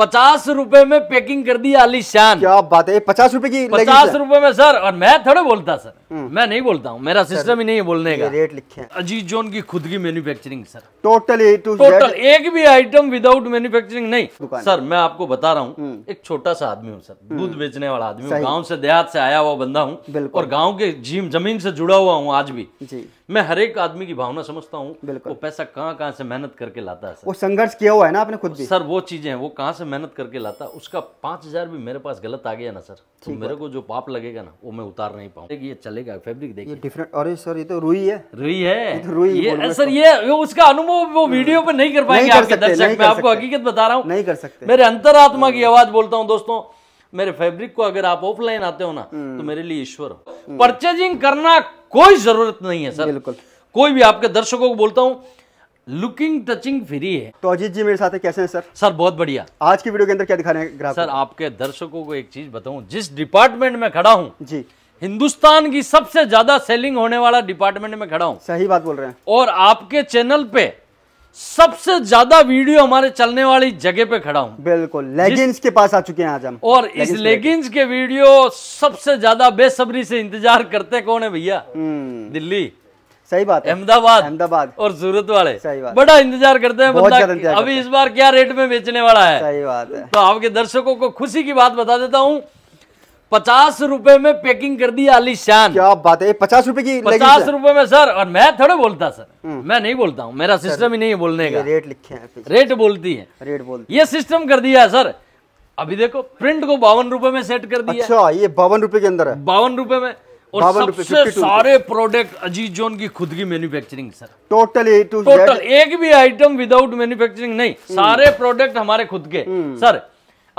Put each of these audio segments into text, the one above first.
पचास रुपए में पैकिंग कर दी आलिशान क्या बात है पचास रुपए की पचास रुपए में सर और मैं थोड़े बोलता सर हम्म। मैं नहीं बोलता हूँ मेरा सिस्टम ही नहीं है बोलने का रेट लिखे अजीत जोन की खुद की मैन्युफैक्चरिंग सर टोटल टोटल एक भी आइटम विदाउट मैन्युफैक्चरिंग नहीं सर मैं आपको बता रहा हूँ हम्म। एक छोटा सा आदमी हूँ सर हम्म। दूध बेचने वाला आदमी हूँ गाँव से देहात से आया हुआ बंदा हूँ और गाँव के जीम जमीन से जुड़ा हुआ हूँ आज भी मैं हर एक आदमी की भावना समझता हूँ वो पैसा कहाँ कहाँ से मेहनत करके लाता है सर। वो संघर्ष किया हुआ है ना आपने खुद भी सर वो चीजें वो कहाँ से मेहनत करके लाता उसका पांच हजार भी मेरे पास गलत आ गया ना सर तो मेरे को जो पाप लगेगा ना वो मैं उतार नहीं पाऊंगा ये चलेगा फैब्रिक देखिए डिफरेंट अरे सर ये तो रुई है रुई है ये तो रुई ये सर ये वो उसका अनुभव वो वीडियो पे नहीं कर पाएंगे आपके दर्शक मैं आपको हकीकत बता रहा हूँ नहीं कर सकते मेरे अंतरात्मा की आवाज बोलता हूँ दोस्तों मेरे फैब्रिक को अगर आप ऑफलाइन आते हो ना तो हम्म। मेरे लिए ईश्वर हो परचेजिंग हम्म। करना कोई जरूरत नहीं है सर बिल्कुल कोई भी आपके दर्शकों को बोलता हूँ लुकिंग टचिंग फ्री है तो अजीत जी मेरे साथ है कैसे हैं सर सर बहुत बढ़िया आज की वीडियो के अंदर क्या दिखाने ग्राफ सर आपके दर्शकों को एक चीज बताऊं जिस डिपार्टमेंट में खड़ा हूं जी हिंदुस्तान की सबसे ज्यादा सेलिंग होने वाला डिपार्टमेंट में खड़ा हूं सही बात बोल रहे हैं और आपके चैनल पे सबसे ज्यादा वीडियो हमारे चलने वाली जगह पे खड़ा हूँ बिल्कुल लेगिंग्स के पास आ चुके हैं आज हम और इस लेगिंग्स के वीडियो सबसे ज्यादा बेसब्री से इंतजार करते कौन है भैया हम्म। दिल्ली सही बात है अहमदाबाद अहमदाबाद और सूरत वाले सही बात बड़ा इंतजार करते हैं बंदा अभी इस बार क्या रेट में बेचने वाला है सही बात है तो आपके दर्शकों को खुशी की बात बता देता हूँ पचास रुपए में पैकिंग कर दी आलिशान क्या बात है पचास रुपए की पचास रुपए में सर और मैं थोड़े बोलता सर हम्म। मैं नहीं बोलता हूँ मेरा सिस्टम ही नहीं है बोलने का रेट लिखे हैं रेट बोलती है रेट बोलती ये सिस्टम कर दिया है सर अभी देखो प्रिंट को बावन रुपए में सेट कर दिया अच्छा ये बावन रुपए के अंदर है बावन रुपए में और सबसे सारे प्रोडक्ट अजीत जोन की खुद की manufacturing sir total A to total एक भी आइटम विदाउट मैन्युफैक्चरिंग नहीं हम्म। सारे प्रोडक्ट हमारे खुद के सर हम्म।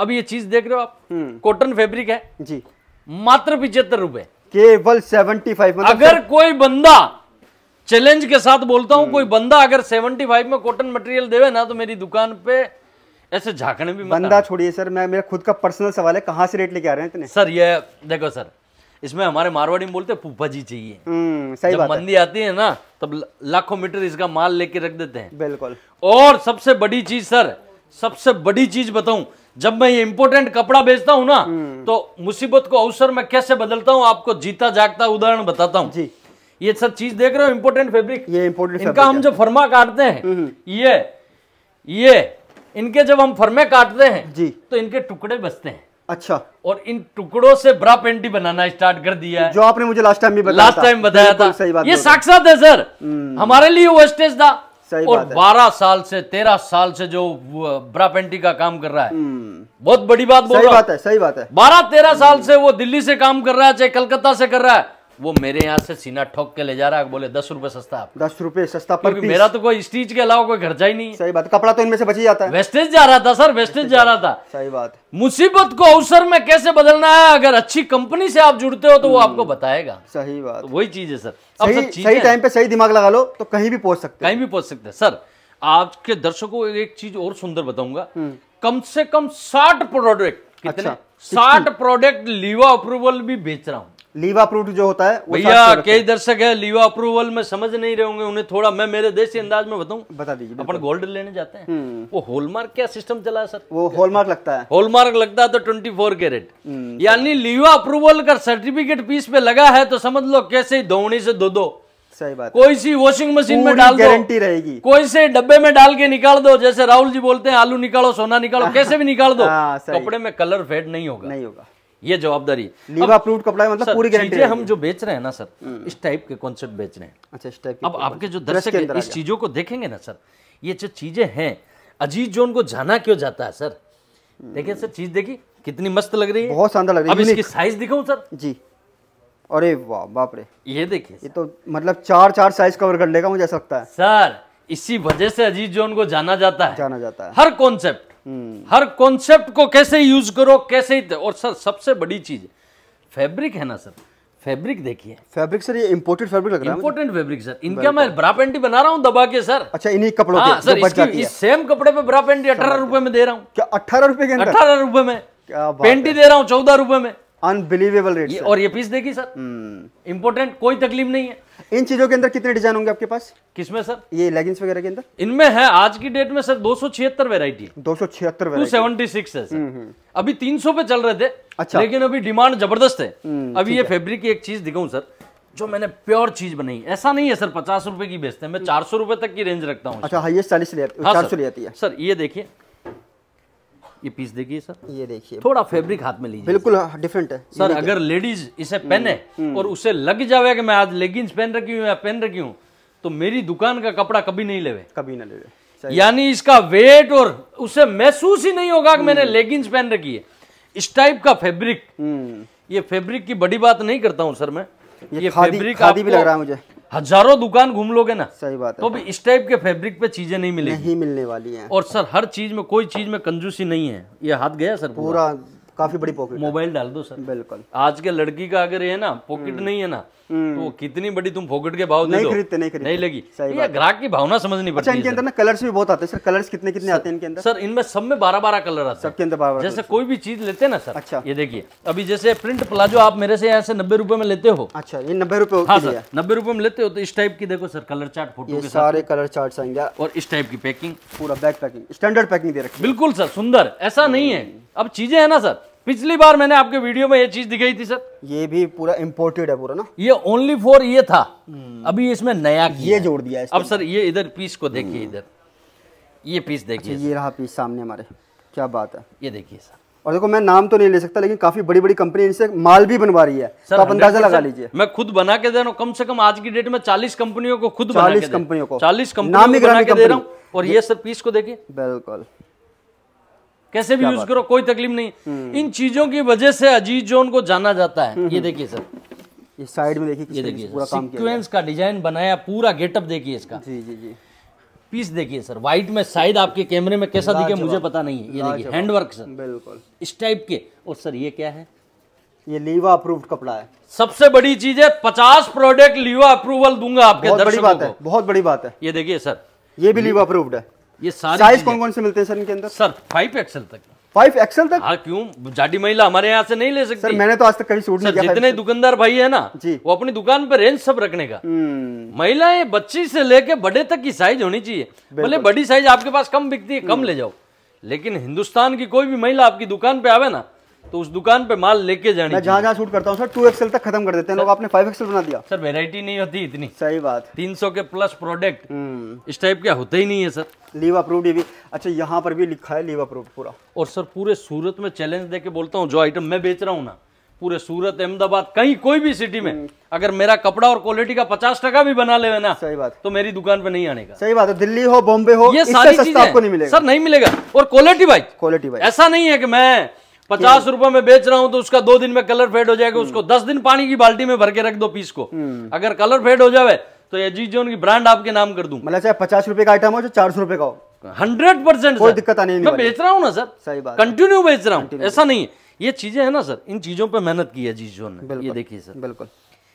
अब ये चीज देख रहे हो आप कॉटन हम्म। फैब्रिक है जी मात्र पिछहत्तर रुपए केवल सेवेंटी फाइव मतलब अगर कोई बंदा चैलेंज के साथ बोलता हूँ कोई बंदा अगर सेवेंटी फाइव में कॉटन मटेरियल देवे ना तो मेरी दुकान पे ऐसे झाकने भी बंदा छोड़िए सर मैं मेरा खुद का पर्सनल सवाल है कहां से रेट लेके आ रहे हैं इतने सर ये देखो सर इसमें हमारे मारवाड़ी में बोलते फूफा जी चाहिए हम्म, सही जब बात मंदी आती है ना तब लाखों मीटर इसका माल लेके रख देते हैं बिल्कुल और सबसे बड़ी चीज सर सबसे बड़ी चीज बताऊं जब मैं ये इंपोर्टेंट कपड़ा बेचता हूँ ना हम्म। तो मुसीबत को अवसर में कैसे बदलता हूँ आपको जीता जागता उदाहरण बताता हूँ जी ये सब चीज देख रहे हो इम्पोर्टेंट फैब्रिक ये इम्पोर्टेंट इनका हम जो फर्मा काटते हैं हम्म, ये ये इनके जब हम फर्मे काटते हैं जी तो इनके टुकड़े बचते हैं अच्छा और इन टुकड़ों से ब्रा पेंटी बनाना स्टार्ट कर दिया है जो आपने मुझे लास्ट टाइम भी बताया लास्ट टाइम बताया था सही बात ये साक्षात है सर हम्म। हमारे लिए वो स्टेज था सही और बारह साल से तेरह साल से जो ब्रा पेंटी का काम कर रहा है हम्म। बहुत बड़ी बात बोल रहा है सही बात है बारह तेरह साल से वो दिल्ली से काम कर रहा है चाहे कलकत्ता से कर रहा है वो मेरे यहाँ से सीना ठोक के ले जा रहा है बोले दस रुपए सस्ता दस रुपए सस्ता पर मेरा तो कोई स्टीच के अलावा कोई खर्चा ही नहीं सही बात कपड़ा तो इनमें से बच ही जाता है वेस्टेज जा रहा था सर वेस्टेज जा रहा था सही बात मुसीबत को अवसर में कैसे बदलना है अगर अच्छी कंपनी से आप जुड़ते हो तो वो हम्म। आपको बताएगा सही बात वही चीज है सर सही टाइम पे सही दिमाग लगा लो तो कहीं भी पहुंच सकते कहीं भी पहुंच सकते सर आपके दर्शकों को एक चीज और सुंदर बताऊंगा हम्म। कम से कम साठ प्रोडक्ट कितने अच्छा, साठ प्रोडक्ट लीवा अप्रूवल भी बेच रहा हूँ लीवा अप्रूव जो होता है भैया कई दर्शक है लीवा अप्रूवल में समझ नहीं रहे होंगे उन्हें थोड़ा मैं मेरे देश अंदाज में बताऊं बता दीजिए अपन गोल्ड लेने जाते हैं हम्म। वो होलमार्क क्या सिस्टम चला है सर वो होलमार्क लगता है हॉलमार्क लगता है तो ट्वेंटी फोर कैरेट यानी लीवा अप्रूवल का सर्टिफिकेट पीस पे लगा है तो समझ लो कैसे धोनी से दो दो सही बात कोई सी वॉशिंग मशीन में डाल गारंटी रहेगी कोई से डब्बे में डाल के निकाल दो जैसे राहुल जी बोलते हैं आलू निकालो सोना निकालो कैसे भी निकाल दो हाँ, कपड़े में कलर फेड नहीं होगा नहीं होगा ये जवाबदारी मतलब पूरी गारंटी हम जो बेच रहे हैं ना सर हम्म। इस टाइप के कॉन्सेप्ट बेच रहे हैं अच्छा इस टाइप अब आपके जो दर्शक इस चीजों को देखेंगे ना सर ये जो चीजें हैं अजीत जोन को जाना क्यों जाता है सर देखिए सर चीज देखी कितनी मस्त लग रही है बहुत शानदार लग रही है अब इसकी साइज दिखाऊं सर जी अरे वाह बाप रे ये देखिए ये तो मतलब चार चार साइज कवर कर लेगा मुझे ऐसा लगता है सर इसी वजह से अजीत जोन को जाना जाता है जाना जाता है हर कॉन्सेप्ट हम्म। हर कॉन्सेप्ट को कैसे यूज करो कैसे और सर सबसे बड़ी चीज फैब्रिक है ना सर फैब्रिक देखिए फैब्रिक सर ये इंपोर्टेड फैब्रिक लग रहा है फैब्रिक सर इनका मैं ब्रा पेंटी बना रहा हूँ दबा के सर अच्छा इन्हीं कपड़ों हाँ, सर इसकी इस सेम कपड़े पे ब्रा पेंटी अठारह रुपए में दे रहा हूँ क्या अठारह रुपए के अठारह रुपए में पेंटी दे रहा हूँ चौदह रुपए में अनबिलीवेबल रेट और ये पीस देखिए सर इंपोर्टेंट कोई तकलीफ नहीं है इन चीजों के अंदर कितने डिजाइन होंगे आपके पास किसमें सर ये लेगिंग्स वगैरह के अंदर इनमें है आज की डेट में सर दो सौ छिहत्तर वेरायटी दो सौ छिहत्तर टू सेवेंटी सिक्स है सर अभी तीन सौ पे चल रहे थे अच्छा लेकिन अभी डिमांड जबरदस्त है हम्म, अभी ये फेब्रिक की एक चीज दिखाऊं सर जो मैंने प्योर चीज बनाई ऐसा नहीं है सर पचास रुपए की बेचते हैं मैं हम्म। चार सौ रुपए तक की रेंज रखता हूँ अच्छा हाईएस्ट चालीस ले आती हाँ, है सर ये देखिए ये पीस देखिए सर ये देखिए थोड़ा फैब्रिक हाथ में लीजिए बिल्कुल डिफरेंट हाँ, है सर अगर लेडीज इसे पहने हम्म, हम्म। और उसे लग जावे कि मैं आज लेगिंग्स पहन रखी हूँ या पहन रखी हूँ तो मेरी दुकान का कपड़ा कभी नहीं लेवे कभी ना लेवे यानी इसका वेट और उसे महसूस ही नहीं होगा कि मैंने लेगिंग्स हम्म। पहन रखी है इस टाइप का फेब्रिक ये फेब्रिक की बड़ी बात नहीं करता हूँ सर मैं ये, ये फैब्रिक भी लग रहा है मुझे हजारों दुकान घूम लोगे ना सही बात है तो भी इस टाइप के फैब्रिक पे चीजें नहीं मिलेगी नहीं मिलने वाली हैं और सर हर चीज में कोई चीज में कंजूसी नहीं है ये हाथ गया सर पूरा काफी बड़ी पॉकेट मोबाइल डाल दो सर बिल्कुल आज के लड़की का अगर ये ना पॉकेट हम्म। नहीं है ना हम्म। तो कितनी बड़ी तुम पॉकेट के भाव नहीं खरीदते नहीं खरीदते नहीं लगी ये ग्राहक की भावना समझनी पड़ती अच्छा इनके ना कलर्स भी बहुत आते हैं सर कलर्स कितने कितने आते हैं इनके अंदर सर इनमें सब में बारह बारह कलर आते हैं जैसे कोई भी चीज लेते हैं ना सर अच्छा ये देखिए अभी जैसे प्रिंट प्लाजो आप मेरे से यहाँ से नब्बे रुपए में लेते हो अच्छा ये नब्बे रुपए हाँ नब्बे रुपए में लेते हो तो इस टाइप की देखो सर कलर चार्ट फोटो सारे कलर चार्ट आएंगे और इस टाइप की पैकिंग पूरा बैग पैकिंग स्टैंडर्ड पैकिंग दे रखी बिल्कुल सर सुंदर ऐसा नहीं है हम्म। अब चीजें है ना सर पिछली बार मैंने आपके वीडियो में ये चीज दिखाई थी सर ये भी पूरा इम्पोर्टेड है पूरा ना ये ओनली फॉर ये था हम्म। अभी इसमें नया ये जोड़ दिया अब सर ये इधर पीस को देखिए हम्म। इधर ये पीस देखिए अच्छा, ये रहा पीस सामने हमारे क्या बात है ये देखिए सर और देखो मैं नाम तो नहीं ले सकता लेकिन काफी बड़ी बड़ी कंपनी इनसे माल भी बनवा रही है तो सर, तो आप अंदाजा लगा लीजिए मैं खुद बना के दे रहा हूँ कम से कम आज की डेट में चालीस कंपनियों को खुद चालीस कंपनियों को चालीस कंपनियों को बना के दे रहा हूँ और ये, ये पीस को देखिए बिल्कुल कैसे भी यूज करो कोई तकलीफ नहीं हम्म। इन चीजों की वजह से अजीज जोन को जाना जाता है हम्म। ये देखिए सर इस साइड में देखिए देखिए पूरा का डिजाइन बनाया पूरा गेटअप देखिए इसका जी जी जी पीस देखिए सर व्हाइट में शायद आपके कैमरे में कैसा दिखे मुझे पता नहीं है ये देखिए हैंडवर्क सर बिल्कुल इस टाइप के और सर ये क्या है ये लीवा अप्रूव्ड कपड़ा है सबसे बड़ी चीज है पचास प्रोडक्ट लीवा अप्रूवल दूंगा आपके बहुत बड़ी बात है बहुत बड़ी बात है ये देखिए सर ये भी लीवा अप्रूव्ड है ये सारे साइज कौन कौन से मिलते हैं सर इनके अंदर सर फाइव एक्सएल तक फाइव एक्सएल तक हाँ क्यों जाडी महिला हमारे यहाँ से नहीं ले सकती सर मैंने तो आज तक कभी सूट नहीं किया जितने दुकानदार भाई है ना जी वो अपनी दुकान पे रेंज सब रखने का हम्म। महिलाएं बच्ची से लेके बड़े तक की साइज होनी चाहिए भले बड़ी साइज आपके पास कम बिकती है कम हम्म। ले जाओ लेकिन हिंदुस्तान की कोई भी महिला आपकी दुकान पे आवे ना तो उस दुकान पे माल लेके जाने मैं जहाँ जहाँ शूट करता हूँ सर टू एक्सएल तक खत्म कर देते हैं लोग आपने फाइव एक्सएल बना दिया सर वेरायटी नहीं होती इतनी सही बात तीन सौ के प्लस हम्म। प्रोडक्ट इस टाइप के होते ही नहीं है सर लीव अप्रूव्ड ये भी अच्छा यहाँ पर भी लिखा है लीव अप्रूव्ड पूरा और सर पूरे सूरत में चैलेंज दे के बोलता हूँ जो आइटम मैं बेच रहा हूँ ना पूरे सूरत अहमदाबाद कहीं कोई भी सिटी में हम्म। अगर मेरा कपड़ा और क्वालिटी का पचास टका भी बना ले ना सही बात तो मेरी दुकान पे नहीं आने का सही बात है दिल्ली हो बॉम्बे हो ये सारी चीजें आपको नहीं मिलेगा सर नहीं मिलेगा और क्वालिटी भाई क्वालिटी भाई ऐसा नहीं है कि मैं पचास रुपए में बेच रहा हूं तो उसका दो दिन में कलर फेड हो जाएगा उसको दस दिन पानी की बाल्टी में भर के रख दो पीस को हम्म। अगर कलर फेड हो जाए तो अजीत जोन की ब्रांड आपके नाम कर दू मतलब चाहे पचास रुपए का आइटम हो चाहे चार सौ रुपए का हो हंड्रेड परसेंट कोई दिक्कत आने मैं बेच रहा हूँ ना सर सही बात कंटिन्यू बेच रहा हूँ ऐसा नहीं ये चीजें है ना सर इन चीजों पर मेहनत की है अजीत जोन ने ये देखिए सर बिल्कुल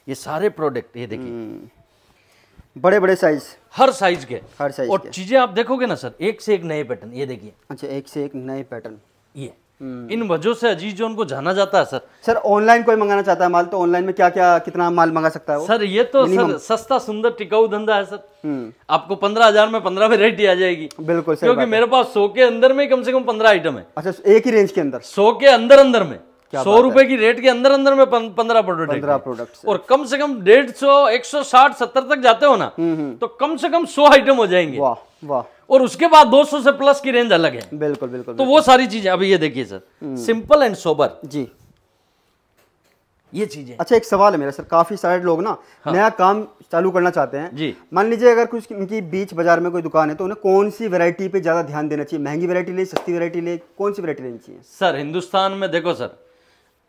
ये सारे प्रोडक्ट ये देखिए बड़े बड़े साइज हर साइज के हर साइज और चीजें आप देखोगे ना सर एक से एक नए पैटर्न ये देखिए अच्छा एक से एक नए पैटर्न ये हम्म। इन वजह से अजीज जोन को जाना जाता है सर सर ऑनलाइन कोई मंगाना चाहता है माल तो ऑनलाइन में क्या क्या कितना माल मंगा सकता है वो? सर ये तो सर सस्ता सुंदर टिकाऊ धंधा है सर हम्म। आपको पंद्रह हजार में पंद्रह वेरायटी आ जाएगी बिल्कुल क्योंकि मेरे पास सौ के अंदर में कम से कम पंद्रह आइटम है अच्छा एक ही रेंज के अंदर सौ के अंदर अंदर में सौ रुपए की रेट के अंदर अंदर में पंद्रह प्रोडक्ट पंद्रह प्रोडक्ट और कम से कम डेढ़ सौ एक सौ साठ सत्तर तक जाते हो ना हम्म, हम्म। तो कम से कम सौ आइटम हो जाएंगे वाह वाह और उसके बाद 200 से प्लस की रेंज अलग है बिल्कुल बिल्कुल तो वो सारी चीजें अभी ये देखिए सर सिंपल एंड सोबर जी ये चीजें अच्छा एक सवाल है मेरा सर काफी सारे लोग ना हाँ। नया काम चालू करना चाहते हैं जी मान लीजिए अगर कुछ इनकी बीच बाजार में कोई दुकान है तो उन्हें कौन सी वैरायटी पे ज्यादा ध्यान देना चाहिए महंगी वैरायटी ले सस्ती वैरायटी ले कौन सी वैरायटी लेनी चाहिए सर हिंदुस्तान में देखो सर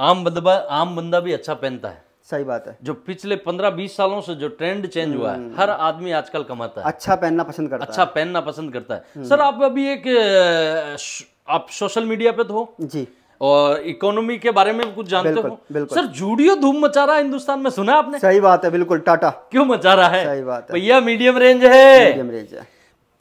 आम बंदा आम बंदा भी अच्छा पहनता है सही बात है जो पिछले पंद्रह बीस सालों से जो ट्रेंड चेंज हुआ है हर हम्म। आदमी आजकल कमाता है अच्छा पहनना पसंद करता अच्छा है अच्छा पहनना पसंद करता है हम्म। सर आप अभी एक आप सोशल मीडिया पे तो हो जी और इकोनॉमी के बारे में कुछ जानते बिल्कुल, हो बिल्कुल। सर जूडियो धूम मचा रहा है हिंदुस्तान में सुना आपने सही बात है बिल्कुल टाटा क्यों मचा रहा है सही बात है भैया मीडियम रेंज है मीडियम रेंज है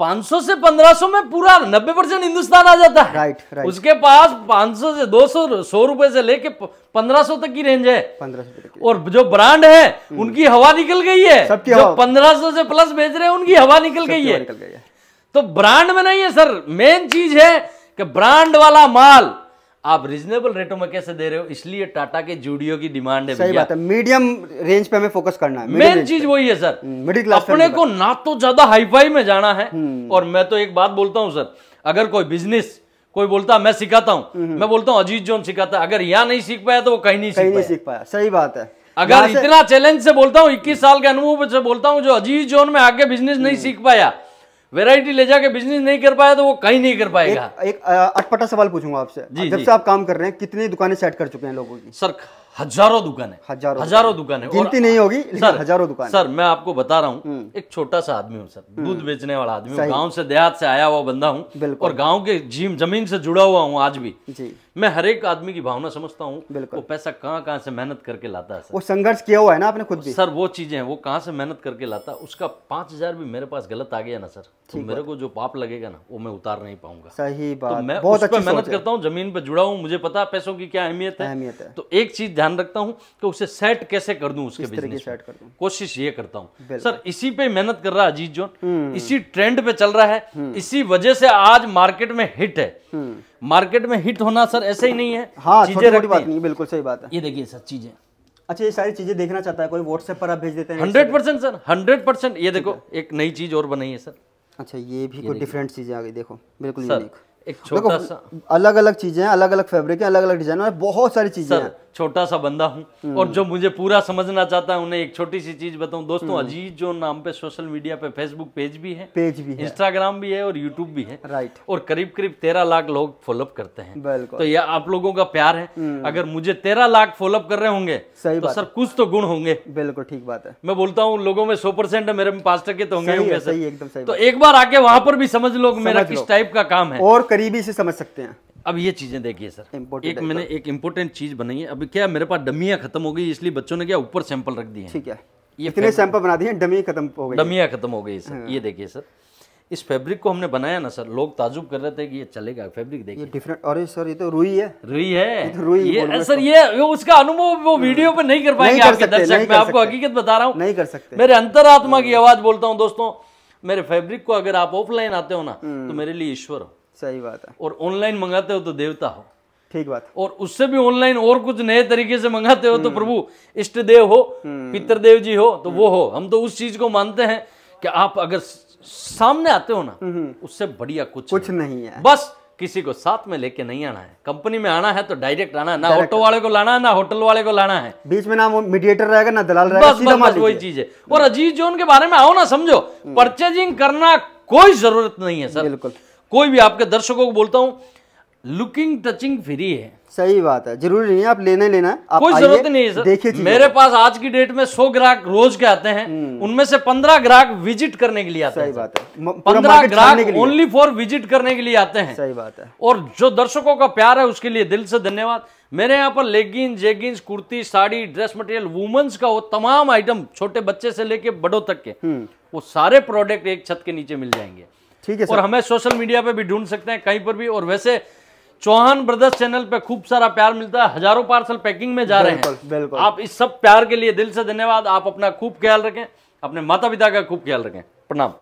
500 से 1500 में पूरा 90 परसेंट हिंदुस्तान आ जाता है राइट right, right. उसके पास 500 से 200 सौ रुपए से लेके 1500 तक की रेंज है 1500 और जो ब्रांड है हम्म। उनकी हवा निकल गई है सब जो 1500 से प्लस बेच रहे हैं उनकी हवा निकल गई है है तो ब्रांड में नहीं है सर मेन चीज है कि ब्रांड वाला माल आप रीजनेबल रेटों में कैसे दे रहे हो इसलिए टाटा के जूडियो की डिमांड है सही बात है मीडियम रेंज पे हमें फोकस करना है मेन चीज वही है सर मिडिल क्लास अपने को ना तो ज्यादा हाईफाई में जाना है हम्म। और मैं तो एक बात बोलता हूँ सर अगर कोई बिजनेस कोई बोलता मैं सिखाता हूँ हम्म, हम्म। मैं बोलता हूँ अजीत जोन सिखाता अगर यहाँ नहीं सीख पाया तो वो कहीं नहीं कहीं नहीं सीख पाया सही बात है अगर इतना चैलेंज से बोलता हूँ इक्कीस साल के अनुभव से बोलता हूँ जो अजीत जोन में आके बिजनेस नहीं सीख पाया वेराइटी ले जाके बिजनेस नहीं कर पाया तो वो कहीं नहीं कर पाएगा एक, एक अटपटा सवाल पूछूंगा आपसे जी, जब जी. से आप काम कर रहे हैं कितनी दुकानें सेट कर चुके हैं लोगों की सर हजारों दुकान है हजारों हजारों दुकान है गिनती नहीं होगी सर हजारों दुकान सर मैं आपको बता रहा हूँ हम्म। एक छोटा सा आदमी हूँ सर हम्म। दूध बेचने वाला आदमी हूँ गाँव से देहात से आया हुआ बंदा हूँ और गाँव के जीम जमीन से जुड़ा हुआ हूँ आज भी मैं हर एक आदमी की भावना समझता हूँ वो पैसा कहाँ कहाँ से मेहनत करके लाता है सर वो संघर्ष किया हुआ है ना आपने खुद भी सर वो चीज़ें हैं वो कहाँ से मेहनत करके लाता है उसका पांच हज़ार भी मेरे पास गलत आ गया ना सर तो मेरे को जो पाप लगेगा ना वो मैं उतार नहीं पाऊंगा सही तो बात तो मैं बहुत मेहनत करता हूँ जमीन पर जुड़ा हूँ मुझे पता है पैसों की क्या अहमियत है अहमियत है तो एक चीज़ ध्यान रखता हूँ कि उसे सेट कैसे कर दू उसके बिजनेस सेट कर दू कोशिश ये करता हूँ सर इसी पे मेहनत कर रहा है अजीत जोन हम्म। इसी ट्रेंड पे चल रहा है हम्म। इसी वजह से आज मार्केट में हिट है हम्म। मार्केट में हिट होना सर ऐसे ही नहीं है हाँ चीजें बात नहीं बिल्कुल सही बात है ये देखिए सर चीजें अच्छा ये सारी चीजें देखना चाहता है कोई व्हाट्सएप पर आप भेज देते हैं hundred percent sir hundred percent ये देखो एक नई चीज और बनाई है सर अच्छा ये भी कोई डिफरेंट चीजें आ गई देखो बिल्कुल देखो एक छोटा सा अलग अलग चीजें हैं अलग अलग फैब्रिक है अलग अलग डिजाइन है बहुत सारी चीजें हैं छोटा सा बंदा हूँ हम्म। और जो मुझे पूरा समझना चाहता है उन्हें एक छोटी सी चीज बताऊं दोस्तों हम्म। अजीज जो नाम पे सोशल मीडिया पे फेसबुक पेज भी है पेज भी इंस्टाग्राम भी है और यूट्यूब भी है राइट और करीब करीब तेरह लाख लोग फॉलोअप करते हैं तो यह आप लोगों का प्यार है हम्म। अगर मुझे तेरह लाख फॉलोअप कर रहे होंगे सही तो सर कुछ तो गुण होंगे बिल्कुल ठीक बात है मैं बोलता हूँ लोगों में सौ परसेंट है मेरे में पांच टके तो होंगे तो एक बार आके वहां पर भी समझ लो मेरा किस टाइप का काम है और करीबी से समझ सकते हैं अब ये चीज़ें देखिए सर एक मैंने एक इम्पोर्टेंट चीज़ बनाई है अभी क्या मेरे पास डमिया खत्म हो गई इसलिए बच्चों ने क्या ऊपर सैंपल रख दिए ठीक है ये इतने सैंपल बना दिए डमी खत्म हो गई डमिया खत्म हो गई सर हाँ। ये देखिए सर इस फैब्रिक को हमने बनाया ना सर लोग ताजुब कर रहे थे कि ये चलेगा फैब्रिक देखिए डिफरेंट और सर ये तो रुई है रुई है तो रुई ये सर ये, वो उसका अनुभव वो हाँ। वीडियो पे नहीं कर पाएंगे आपके दर्शक मैं आपको हकीकत बता रहा हूँ नहीं कर सकते मेरे अंतरात्मा की हाँ। आवाज बोलता हूँ दोस्तों मेरे फैब्रिक को अगर आप ऑफलाइन आते हो ना तो हम्म। मेरे लिए ईश्वर हो सही बात है और ऑनलाइन मंगाते हो तो देवता हो ठीक बात और उससे भी ऑनलाइन और कुछ नए तरीके से मंगाते हो तो हम्म। प्रभु इष्ट देव हो हम्म। पितरदेव जी हो तो वो हम्म। हो हम तो उस चीज को मानते हैं कि आप अगर सामने आते हो ना उससे बढ़िया कुछ कुछ नहीं है बस किसी को साथ में लेके नहीं आना है कंपनी में आना है तो डायरेक्ट आना है ना ऑटो वाले को लाना है ना होटल वाले को लाना है बीच में ना वो मीडिएटर रहेगा ना दलाल रहेगा बस, बस, वही चीज है और अजीज जोन के बारे में आओ ना समझो परचेजिंग करना कोई जरूरत नहीं है सर बिल्कुल कोई भी आपके दर्शकों को बोलता हूँ लुकिंग टचिंग फ्री है सही बात है जरूरी नहीं है आप लेने लेना आप कोई जरूरत नहीं है देखिए मेरे पास आज की डेट में सौ ग्राहक रोज के आते हैं हम्म। उनमें से पंद्रह ग्राहक विजिट करने के लिए आते सही हैं बात है पंद्रह ग्राहक ओनली फॉर विजिट करने के लिए आते हैं सही बात है और जो दर्शकों का प्यार है उसके लिए दिल से धन्यवाद मेरे यहाँ पर legging jegging kurti sari dress material women's का वो तमाम आइटम छोटे बच्चे से लेके बड़ों तक के हम्म। वो सारे प्रोडक्ट एक छत के नीचे मिल जाएंगे ठीक है और हमें सोशल मीडिया पे भी ढूंढ सकते हैं कहीं पर भी और वैसे चौहान ब्रदर्स चैनल पे खूब सारा प्यार मिलता है हजारों पार्सल पैकिंग में जा रहे हैं बिल्कुल आप इस सब प्यार के लिए दिल से धन्यवाद आप अपना खूब ख्याल रखें अपने माता पिता का खूब ख्याल रखें प्रणाम